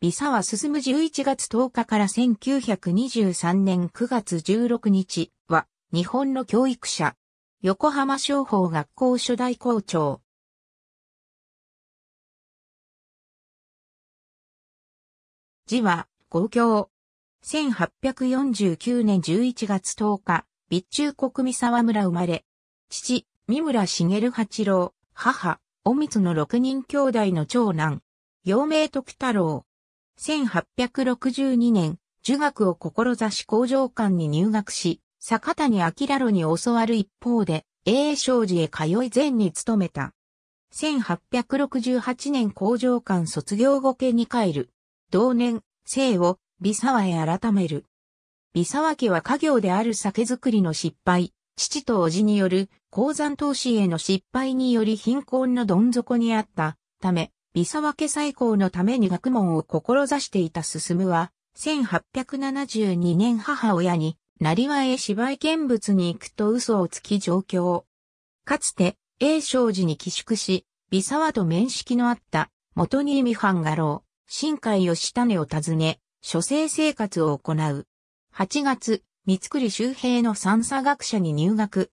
ス沢進11月10日から1923年9月16日は日本の教育者。横浜商法学校初代校長。字は、五教。1849年11月10日、備中国三沢村生まれ。父、三村茂八郎、母、おみつの六人兄弟の長男。陽明徳太郎、1862年、儒学を志し工場館に入学し、坂谷明路に教わる一方で、永商寺へ通い前に勤めた。1868年工場館卒業後家に帰る。同年、生を、美沢へ改める。美沢家は家業である酒造りの失敗、父と叔父による鉱山投資への失敗により貧困のどん底にあったため、美沢家再興のために学問を志していた進は、1872年母親に、なりわえ芝居見物に行くと嘘をつき上京。かつて、英昌寺に寄宿し、美沢と面識のあった、元に美藩画廊、新海義種を訪ね、諸生生活を行う。8月、三栗周平の三佐学者に入学。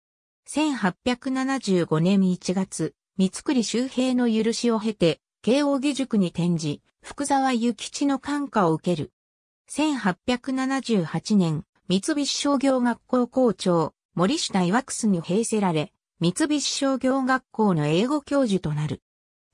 1875年1月、三栗周平の許しを経て、慶応義塾に転じ、福沢諭吉の感化を受ける。1878年、三菱商業学校校長、森下岩楠に併せられ、三菱商業学校の英語教授となる。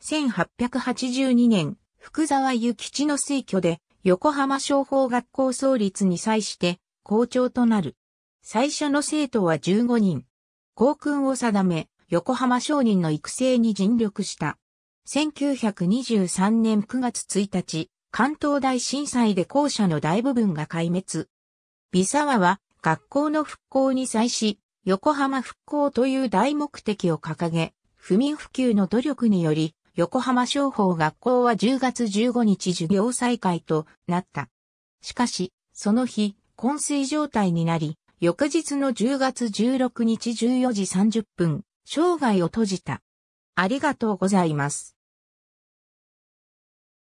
1882年、福沢諭吉の推挙で、横浜商法学校創立に際して、校長となる。最初の生徒は15人。校訓を定め、横浜商人の育成に尽力した。1923年9月1日、関東大震災で校舎の大部分が壊滅。ビサワは学校の復興に際し、横浜復興という大目的を掲げ、不眠不休の努力により、横浜商法学校は10月15日授業再開となった。しかし、その日、昏睡状態になり、翌日の10月16日14時30分、生涯を閉じた。ありがとうございます。